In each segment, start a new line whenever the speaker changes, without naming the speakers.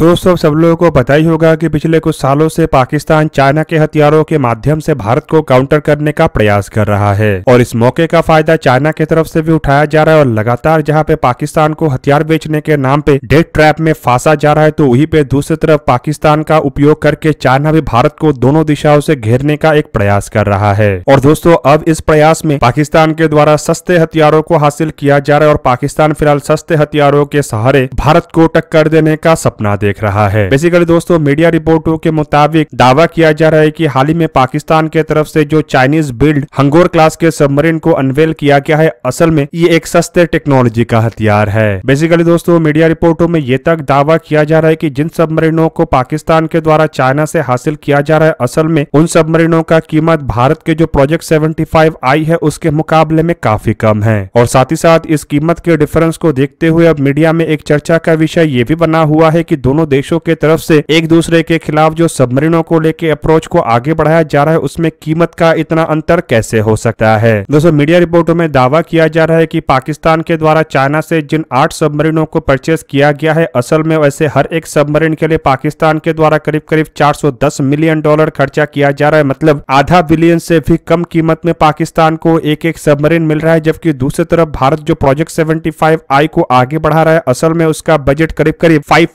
दोस्तों तो सब लोगों को पता ही होगा कि पिछले कुछ सालों से पाकिस्तान चाइना के हथियारों के माध्यम से भारत को काउंटर करने का प्रयास कर रहा है और इस मौके का फायदा चाइना की तरफ से भी उठाया जा रहा है और लगातार जहां पे पाकिस्तान को हथियार बेचने के नाम पे डेट ट्रैप में फांसा जा रहा है तो वहीं पे दूसरी तरफ पाकिस्तान का उपयोग करके चाइना भी भारत को दोनों दिशाओं से घेरने का एक प्रयास कर रहा है और दोस्तों अब इस प्रयास में पाकिस्तान के द्वारा सस्ते हथियारों को हासिल किया जा रहा है और पाकिस्तान फिलहाल सस्ते हथियारों के सहारे भारत को टक्कर देने का सपना दे देख रहा है बेसिकली दोस्तों मीडिया रिपोर्टों के मुताबिक दावा किया जा रहा है की हाल ही में पाकिस्तान के तरफ से जो चाइनीज बिल्ड हंगोर क्लास के सबमरीन को अनवेल किया गया है असल में ये एक सस्ते टेक्नोलॉजी का हथियार है बेसिकली दोस्तों मीडिया रिपोर्टों में ये तक दावा किया जा रहा है की जिन सबमरीनों को पाकिस्तान के द्वारा चाइना से हासिल किया जा रहा है असल में उन सबमरीनों का कीमत भारत के जो प्रोजेक्ट 75 आई है उसके मुकाबले में काफी कम है और साथ ही साथ इस कीमत के डिफरेंस को देखते हुए अब मीडिया में एक चर्चा का विषय ये भी बना हुआ है कि दोनों दोनों देशों के तरफ से एक दूसरे के खिलाफ जो सबमरीनों को लेके अप्रोच को आगे बढ़ाया जा रहा है उसमें कीमत का इतना अंतर कैसे हो सकता है दोस्तों मीडिया रिपोर्टों में दावा किया जा रहा है कि पाकिस्तान के द्वारा चाइना से जिन आठ सबमरीनों को परचेस किया गया है असल में वैसे हर एक सबमरीन के लिए पाकिस्तान के द्वारा करीब करीब चार मिलियन डॉलर खर्चा किया जा रहा है मतलब आधा बिलियन से भी कम कीमत में पाकिस्तान को एक एक सबमरीन मिल रहा है जबकि दूसरी तरफ भारत जो प्रोजेक्ट सेवेंटी आई को आगे बढ़ा रहा है असल में उसका बजट करीब करीब फाइव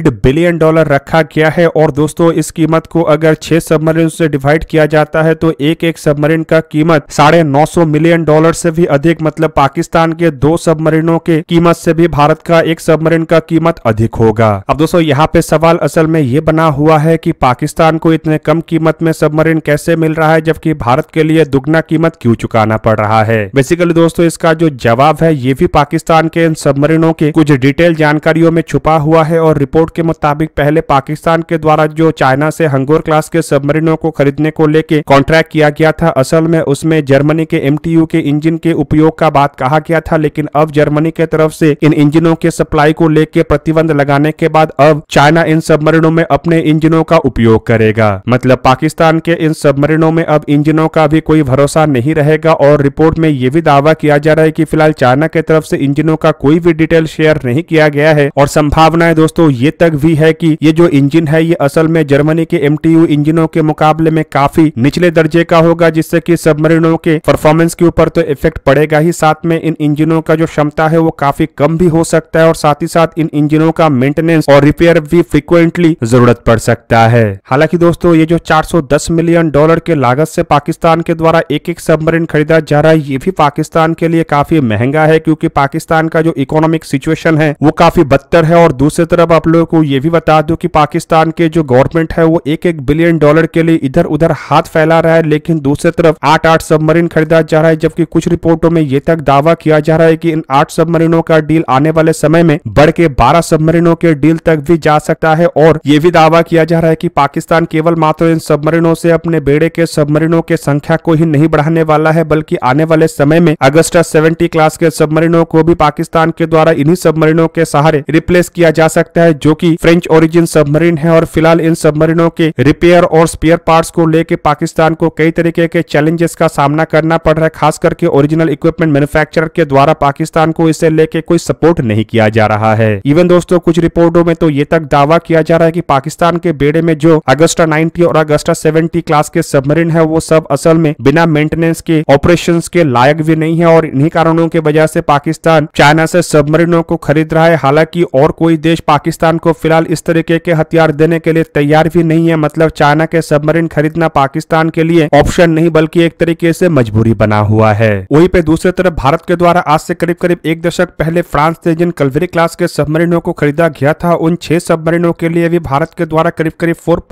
डेढ़ बिलियन डॉलर रखा गया है और दोस्तों इस कीमत को अगर छह सबमरीन से डिवाइड किया जाता है तो एक एक सबमरीन का कीमत साढ़े नौ सौ मिलियन डॉलर से भी अधिक मतलब पाकिस्तान के दो सबमरीनों के कीमत से भी भारत का एक सबमरीन का कीमत अधिक होगा अब दोस्तों यहाँ पे सवाल असल में ये बना हुआ है की पाकिस्तान को इतने कम कीमत में सबमरीन कैसे मिल रहा है जबकि भारत के लिए दुगना कीमत क्यूँ चुकाना पड़ रहा है बेसिकली दोस्तों इसका जो जवाब है ये भी पाकिस्तान के इन सबमरीनों के कुछ डिटेल जानकारियों में छुपा हुआ है और रिपोर्ट रिपोर्ट के मुताबिक पहले पाकिस्तान के द्वारा जो चाइना से हंगोर क्लास के सबमरीनों को खरीदने को लेके कॉन्ट्रैक्ट किया गया था असल में उसमें जर्मनी के एम के इंजन के उपयोग का बात कहा गया था लेकिन अब जर्मनी के तरफ से इन इंजनों के सप्लाई को लेके प्रतिबंध लगाने के बाद अब चाइना इन सबमरीनों में अपने इंजनों का उपयोग करेगा मतलब पाकिस्तान के इन सबमरीनों में अब इंजनों का भी कोई भरोसा नहीं रहेगा और रिपोर्ट में ये भी दावा किया जा रहा है की फिलहाल चाइना के तरफ ऐसी इंजनों का कोई भी डिटेल शेयर नहीं किया गया है और संभावना दोस्तों ये तक भी है कि ये जो इंजन है ये असल में जर्मनी के एम इंजनों के मुकाबले में काफी निचले दर्जे का होगा जिससे की सबमरीनों के परफॉर्मेंस के ऊपर तो इफेक्ट पड़ेगा ही साथ में इन इंजनों का जो क्षमता है वो काफी कम भी हो सकता है और साथ ही साथ इन इंजनों का मेंटेनेंस और रिपेयर भी फ्रिक्वेंटली जरूरत पड़ सकता है हालांकि दोस्तों ये जो 410 मिलियन डॉलर के लागत से पाकिस्तान के द्वारा एक एक सबमरीन खरीदा जा रहा है ये भी पाकिस्तान के लिए काफी महंगा है क्योंकि पाकिस्तान का जो इकोनॉमिक सिचुएशन है वो काफी बदतर है और दूसरी तरफ आप लोग लोगों को ये भी बता दूं कि पाकिस्तान के जो गवर्नमेंट है वो एक एक बिलियन डॉलर के लिए इधर उधर हाथ फैला रहा है लेकिन दूसरी तरफ आठ आठ सबमरीन खरीदा जा रहा है जबकि कुछ रिपोर्टों में ये तक दावा किया जा रहा है की इन आठ सबमरीनों का डील आने वाले समय में बढ़ के बारह सबमरीनों के डील तक भी जा सकता है और ये भी दावा किया जा रहा है की पाकिस्तान केवल मात्र इन सबमरीनों से अपने बेड़े के सबमरीनों के संख्या को ही नहीं बढ़ाने वाला है बल्कि आने वाले समय में अगस्टा सेवेंटी क्लास के सबमरीनों को भी पाकिस्तान के द्वारा इन्हीं सबमरीनों के सहारे रिप्लेस किया जा सकता है जो कि फ्रेंच ओरिजिन सबमरीन है और फिलहाल इन सबमरीनों के रिपेयर और स्पेयर पार्ट्स को लेकर पाकिस्तान को कई तरीके के चैलेंजेस का सामना करना पड़ रहा है खास करके ओरिजिनल इक्विपमेंट मैन्युफैक्चरर के द्वारा पाकिस्तान को इसे लेके कोई सपोर्ट नहीं किया जा रहा है इवन दोस्तों कुछ रिपोर्टों में तो ये तक दावा किया जा रहा है की पाकिस्तान के बेड़े में जो अगस्टा नाइनटी और अगस्टा सेवेंटी क्लास के सबमरीन है वो सब असल में बिना मेंटेनेंस के ऑपरेशन के लायक भी नहीं है और इन्हीं कारणों की वजह से पाकिस्तान चाइना से सबमरीनों को खरीद रहा है हालांकि और कोई देश पाकिस्तान पाकिस्तान को फिलहाल इस तरीके के हथियार देने के लिए तैयार भी नहीं है मतलब चाइना के सबमरीन खरीदना पाकिस्तान के लिए ऑप्शन नहीं बल्कि एक तरीके से मजबूरी बना हुआ है वही पे दूसरे तरफ भारत के द्वारा आज से करीब करीब एक दशक पहले फ्रांस ने जिन कल्वरी क्लास के सबमरीनों को खरीदा गया था उन छह सबमरीनों के लिए भी भारत के द्वारा करीब करीब फोर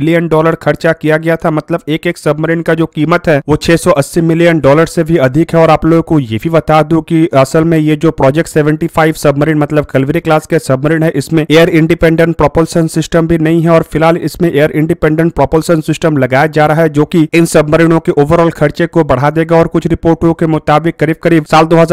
बिलियन डॉलर खर्चा किया गया था मतलब एक एक सबमरीन का जो कीमत है वो छह मिलियन डॉलर से भी अधिक है और आप लोगों को ये भी बता दू की असल में ये जो प्रोजेक्ट सेवेंटी सबमरीन मतलब कलवरी क्लास के सबमरीन है इसमें एयर इंडिपेंडेंट प्रोपल्सन सिस्टम भी नहीं है और फिलहाल इसमें एयर इंडिपेंडेंट प्रोपल्सन सिस्टम लगाया जा रहा है जो की इन सबमरीनों के ओवरऑल खर्चे को बढ़ा देगा और कुछ रिपोर्टों के मुताबिक करीब करीब साल दो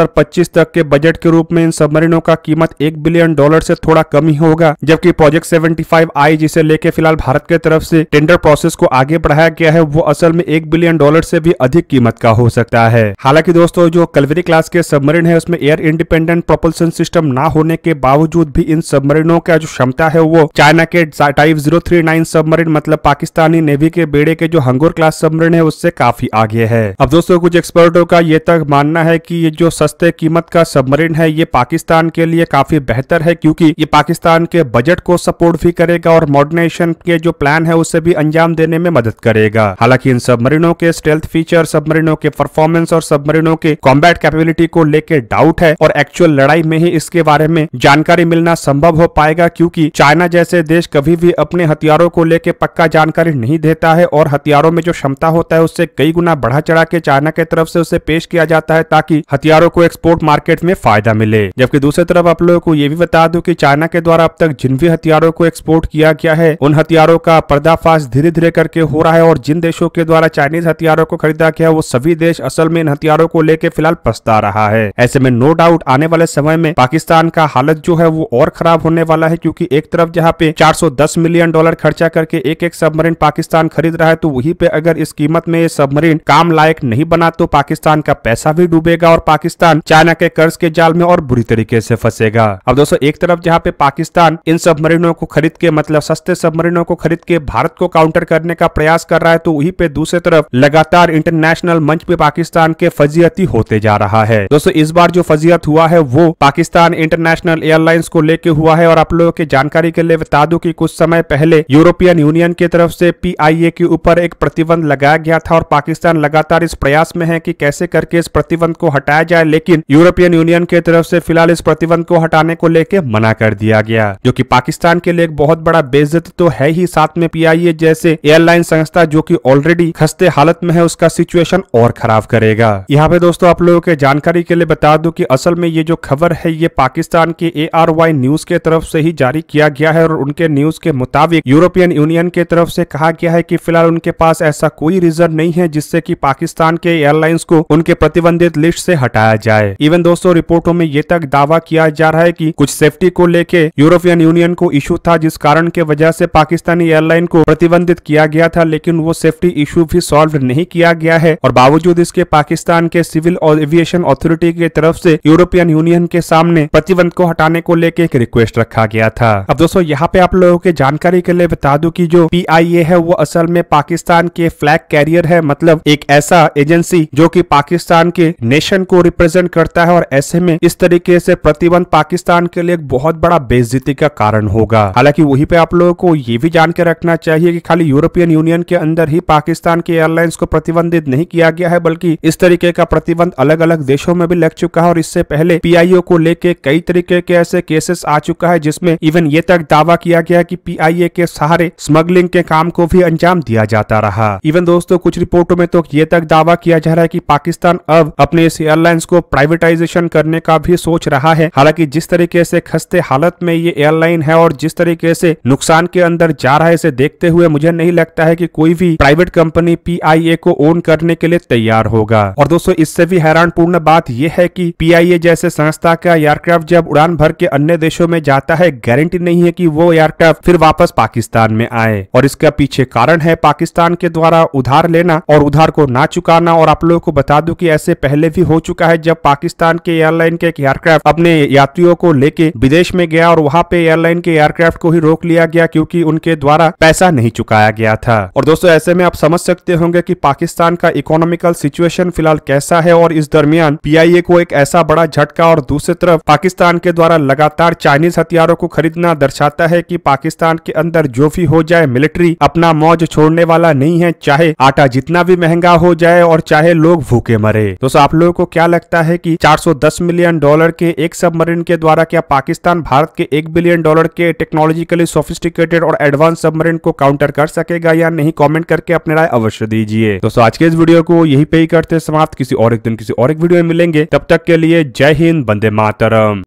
तक के बजट के रूप में इन सबमरीनों का कीमत एक बिलियन डॉलर से थोड़ा कम ही होगा जबकि प्रोजेक्ट सेवेंटी फाइव आई जिसे लेके फिलहाल भारत के तरफ से टेंडर प्रोसेस को आगे बढ़ाया गया है वो असल में एक बिलियन डॉलर से भी अधिक कीमत का हो सकता है हालांकि दोस्तों जो कलवरी क्लास के सबमरीन है उसमें एयर इंडिपेंडेंट प्रोपल्सन सिस्टम ना होने के बावजूद भी इन सबमरीनों का जो क्षमता है वो चाइना के type zero three nine submarine मतलब पाकिस्तानी नेवी के बेड़े के जो हंगोर क्लास सबमरीन है उससे काफी आगे है अब दोस्तों कुछ एक्सपर्टों का ये तक मानना है की ये जो सस्ते कीमत का सबमरीन है ये पाकिस्तान के लिए काफी बेहतर है क्यूँकी ये पाकिस्तान के बजट को सपोर्ट भी करेगा और मॉडर्नाइजेशन के जो प्लान है उसे भी अंजाम देने में मदद करेगा हालांकि इन सबमरीनों के स्टेल्थ फीचर सबमरीनों के परफॉर्मेंस और सबमरीनों के कॉम्बैट कैपेबिलिटी को लेकर डाउट है और एक्चुअल लड़ाई में ही इसके बारे में जानकारी मिलना संभव हो पाएगा जाएगा क्योंकि चाइना जैसे देश कभी भी अपने हथियारों को लेकर पक्का जानकारी नहीं देता है और हथियारों में जो क्षमता होता है उससे कई गुना बढ़ा चढ़ा के चाइना के तरफ से उसे पेश किया जाता है ताकि हथियारों को एक्सपोर्ट मार्केट में फायदा मिले जबकि दूसरी तरफ आप लोगों को ये भी बता दू की चाइना के द्वारा अब तक जिन भी हथियारों को एक्सपोर्ट किया गया है उन हथियारों का पर्दाफाश धीरे धीरे करके हो रहा है और जिन देशों के द्वारा चाइनीज हथियारों को खरीदा गया वो सभी देश असल में इन हथियारों को लेकर फिलहाल पछता रहा है ऐसे में नो डाउट आने वाले समय में पाकिस्तान का हालत जो है वो और खराब होने वाला वाला है क्योंकि एक तरफ जहाँ पे 410 मिलियन डॉलर खर्चा करके एक एक सबमरीन पाकिस्तान खरीद रहा है तो वही पे अगर इस कीमत में ये सबमरीन काम लायक नहीं बना तो पाकिस्तान का पैसा भी डूबेगा और पाकिस्तान चाइना के कर्ज के जाल में और बुरी तरीके से फंसेगा अब दोस्तों एक तरफ जहाँ पे पाकिस्तान इन सबमरीनों को खरीद के मतलब सस्ते सबमरीनों को खरीद के भारत को काउंटर करने का प्रयास कर रहा है तो वही पे दूसरी तरफ लगातार इंटरनेशनल मंच पे पाकिस्तान के फजीहती होते जा रहा है दोस्तों इस बार जो फजीहत हुआ है वो पाकिस्तान इंटरनेशनल एयरलाइंस को लेके हुआ है और आप लोगों की जानकारी के लिए बता दू की कुछ समय पहले यूरोपियन यूनियन की तरफ से पीआईए के ऊपर एक प्रतिबंध लगाया गया था और पाकिस्तान लगातार इस प्रयास में है कि कैसे करके इस प्रतिबंध को हटाया जाए लेकिन यूरोपियन यूनियन की तरफ से फिलहाल इस प्रतिबंध को हटाने को लेकर मना कर दिया गया जो की पाकिस्तान के लिए एक बहुत बड़ा बेजत तो है ही साथ में ए जैसे एयरलाइन संस्था जो की ऑलरेडी खस्ते हालत में है उसका सिचुएशन और खराब करेगा यहाँ पे दोस्तों आप लोगों के जानकारी के लिए बता दू की असल में ये जो खबर है ये पाकिस्तान के ए न्यूज के तरफ से ही जारी किया गया है और उनके न्यूज के मुताबिक यूरोपियन यूनियन के तरफ से कहा गया है कि फिलहाल उनके पास ऐसा कोई रीजन नहीं है जिससे कि पाकिस्तान के एयरलाइंस को उनके प्रतिबंधित लिस्ट से हटाया जाए इवन दोस्तों रिपोर्टों में ये तक दावा किया जा रहा है की कुछ सेफ्टी को लेके यूरोपियन यूनियन को इशू था जिस कारण के वजह से पाकिस्तानी एयरलाइन को प्रतिबंधित किया गया था लेकिन वो सेफ्टी इशू भी सॉल्व नहीं किया गया है और बावजूद इसके पाकिस्तान के सिविल और एविएशन अथॉरिटी की तरफ से यूरोपियन यूनियन के सामने प्रतिबंध को हटाने को लेकर एक रिक्वेस्ट रखा गया था अब दोस्तों यहाँ पे आप लोगों के जानकारी के लिए बता दू की जो पी है वो असल में पाकिस्तान के फ्लैग कैरियर है मतलब एक ऐसा एजेंसी जो की पाकिस्तान के नेशन को रिप्रेजेंट करता है और ऐसे में इस तरीके से प्रतिबंध पाकिस्तान के लिए एक बहुत बड़ा बेजती का कारण होगा हालांकि वहीं पे आप लोगों को ये भी जान के रखना चाहिए कि खाली यूरोपियन यूनियन के अंदर ही पाकिस्तान के एयरलाइंस को प्रतिबंधित नहीं किया गया है बल्कि इस तरीके का प्रतिबंध अलग अलग देशों में भी लग चुका है और इससे पहले पीआईओ को लेके कई तरीके के ऐसे केसेस आ चुका है जिस जिसमें इवन ये तक दावा किया गया कि पीआईए के सहारे स्मगलिंग के काम को भी अंजाम दिया जाता रहा इवन दोस्तों कुछ रिपोर्टों में तो ये तक दावा किया जा रहा है कि पाकिस्तान अब अपने इस एयरलाइंस को प्राइवेटाइजेशन करने का भी सोच रहा है हालांकि जिस तरीके से खस्ते हालत में ये एयरलाइन है और जिस तरीके से नुकसान के अंदर जा रहा है इसे देखते हुए मुझे नहीं लगता है की कोई भी प्राइवेट कंपनी पी को ओन करने के लिए तैयार होगा और दोस्तों इससे भी पूर्ण बात यह है कि पी जैसे संस्था का एयरक्राफ्ट जब उड़ान भर के अन्य देशों में जाता है है गारंटी नहीं है कि वो एयरक्राफ्ट फिर वापस पाकिस्तान में आए और इसका पीछे कारण है पाकिस्तान के द्वारा उधार लेना और उधार को ना चुकाना और आप लोगों को बता दू की ऐसे पहले भी हो चुका है जब पाकिस्तान के एयरलाइन के एयरक्राफ्ट अपने यात्रियों को लेके विदेश में गया और वहाँ पे एयरलाइन के एयरक्राफ्ट को ही रोक लिया गया क्यूँकी उनके द्वारा पैसा नहीं चुकाया गया था और दोस्तों ऐसे में आप समझ सकते होंगे की पाकिस्तान का इकोनॉमिकल सिचुएशन फिलहाल कैसा है और इस दरमियान पी को एक ऐसा बड़ा झटका और दूसरी तरफ पाकिस्तान के द्वारा लगातार चाइनीज हथियारों को खरीदना दर्शाता है कि पाकिस्तान के अंदर जो भी हो जाए मिलिट्री अपना मौज छोड़ने वाला नहीं है चाहे आटा जितना भी महंगा हो जाए और चाहे लोग भूखे मरे दोस्तों आप लोगों को क्या लगता है कि 410 मिलियन डॉलर के एक सबमरीन के द्वारा क्या पाकिस्तान भारत के एक बिलियन डॉलर के टेक्नोलॉजिकली सोफिस्टिकेटेड और एडवांस सबमरीन को काउंटर कर सकेगा या नहीं कॉमेंट करके अपने राय अवश्य दीजिए दोस्तों आज के इस वीडियो को यही पे ही करते समाप्त किसी और एक दिन किसी और एक वीडियो में मिलेंगे तब तक के लिए जय हिंद बंदे मातरम